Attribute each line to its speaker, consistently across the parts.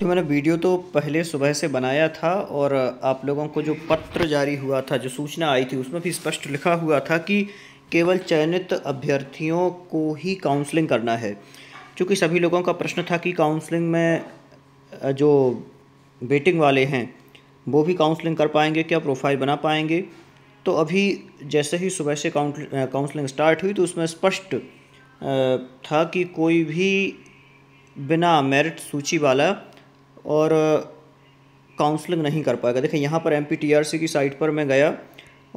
Speaker 1: तो मैंने वीडियो तो पहले सुबह से बनाया था और आप लोगों को जो पत्र जारी हुआ था जो सूचना आई थी उसमें भी स्पष्ट लिखा हुआ था कि केवल चयनित अभ्यर्थियों को ही काउंसलिंग करना है क्योंकि सभी लोगों का प्रश्न था कि काउंसलिंग में जो वेटिंग वाले हैं वो भी काउंसलिंग कर पाएंगे क्या प्रोफाइल बना पाएंगे तो अभी जैसे ही सुबह से काउंसलिंग स्टार्ट हुई तो उसमें स्पष्ट था कि कोई भी बिना मेरिट सूची वाला और काउंसलिंग नहीं कर पाएगा देखिए यहाँ पर एम की साइट पर मैं गया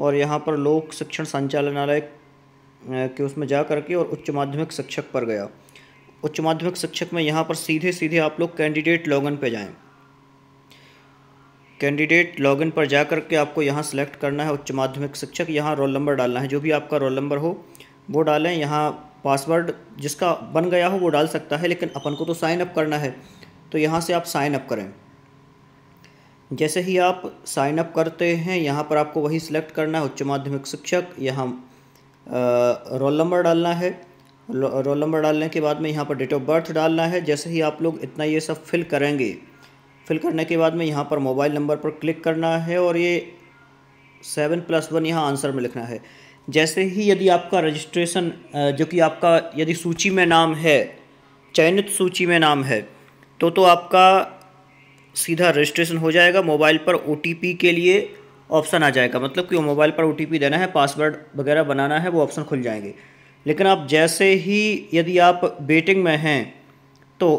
Speaker 1: और यहाँ पर लोक शिक्षण संचालनालय के उसमें जा करके और उच्च माध्यमिक शिक्षक पर गया उच्च माध्यमिक शिक्षक में यहाँ पर सीधे सीधे आप लोग कैंडिडेट लॉगिन पे जाएं कैंडिडेट लॉगिन पर जा कर के आपको यहाँ सेलेक्ट करना है उच्च माध्यमिक शिक्षक यहाँ रोल नंबर डालना है जो भी आपका रोल नंबर हो वो डालें यहाँ पासवर्ड जिसका बन गया हो वो डाल सकता है लेकिन अपन को तो साइन अप करना है तो यहाँ से आप साइन अप करें जैसे ही आप साइन अप करते हैं यहाँ पर आपको वही सिलेक्ट करना है उच्च माध्यमिक शिक्षक यहाँ रोल नंबर डालना है रोल नंबर डालने के बाद में यहाँ पर डेट ऑफ बर्थ डालना है जैसे ही आप लोग इतना ये सब फिल करेंगे फिल करने के बाद में यहाँ पर मोबाइल नंबर पर क्लिक करना है और ये सेवन प्लस वन यहाँ आंसर में लिखना है जैसे ही यदि आपका रजिस्ट्रेशन जो कि आपका यदि सूची में नाम है चयनित सूची में नाम है तो तो आपका सीधा रजिस्ट्रेशन हो जाएगा मोबाइल पर ओ के लिए ऑप्शन आ जाएगा मतलब कि वो मोबाइल पर ओ देना है पासवर्ड वगैरह बनाना है वो ऑप्शन खुल जाएंगे लेकिन आप जैसे ही यदि आप बेटिंग में हैं तो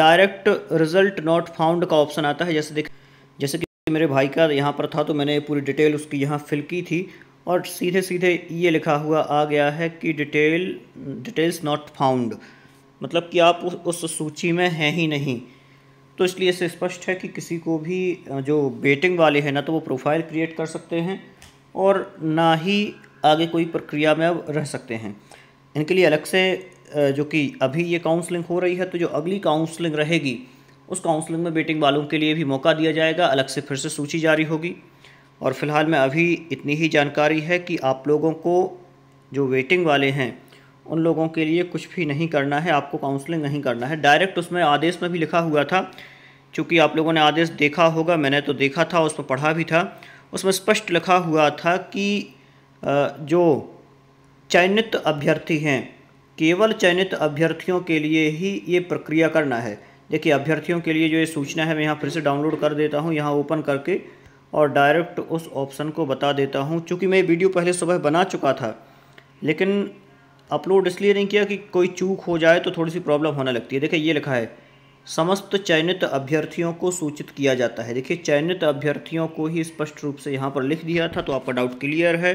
Speaker 1: डायरेक्ट रिजल्ट नॉट फाउंड का ऑप्शन आता है जैसे देख जैसे कि मेरे भाई का यहाँ पर था तो मैंने पूरी डिटेल उसकी यहाँ फिल की थी और सीधे सीधे ये लिखा हुआ आ गया है कि डिटेल डिटेल्स नॉट फाउंड मतलब कि आप उस सूची में हैं ही नहीं तो इसलिए इससे स्पष्ट है कि किसी को भी जो बेटिंग वाले हैं ना तो वो प्रोफाइल क्रिएट कर सकते हैं और ना ही आगे कोई प्रक्रिया में अब रह सकते हैं इनके लिए अलग से जो कि अभी ये काउंसलिंग हो रही है तो जो अगली काउंसलिंग रहेगी उस काउंसलिंग में बेटिंग वालों के लिए भी मौका दिया जाएगा अलग से फिर से सूची जारी होगी और फिलहाल में अभी इतनी ही जानकारी है कि आप लोगों को जो वेटिंग वाले हैं उन लोगों के लिए कुछ भी नहीं करना है आपको काउंसलिंग नहीं करना है डायरेक्ट उसमें आदेश में भी लिखा हुआ था चूँकि आप लोगों ने आदेश देखा होगा मैंने तो देखा था उसमें पढ़ा भी था उसमें स्पष्ट लिखा हुआ था कि जो चयनित अभ्यर्थी हैं केवल चयनित अभ्यर्थियों के लिए ही ये प्रक्रिया करना है देखिए अभ्यर्थियों के लिए जो ये सूचना है मैं यहाँ फिर से डाउनलोड कर देता हूँ यहाँ ओपन करके और डायरेक्ट उस ऑप्शन को बता देता हूँ चूँकि मैं वीडियो पहले सुबह बना चुका था लेकिन अपलोड इसलिए नहीं किया कि कोई चूक हो जाए तो थोड़ी सी प्रॉब्लम होने लगती है देखिए ये लिखा है समस्त चयनित अभ्यर्थियों को सूचित किया जाता है देखिए चयनित अभ्यर्थियों को ही स्पष्ट रूप से यहाँ पर लिख दिया था तो आपका डाउट क्लियर है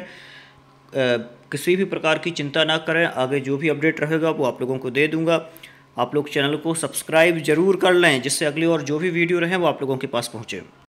Speaker 1: किसी भी प्रकार की चिंता ना करें आगे जो भी अपडेट रहेगा वो आप लोगों को दे दूंगा आप लोग चैनल को सब्सक्राइब जरूर कर लें जिससे अगली और जो भी वीडियो रहें वो आप लोगों के पास पहुँचें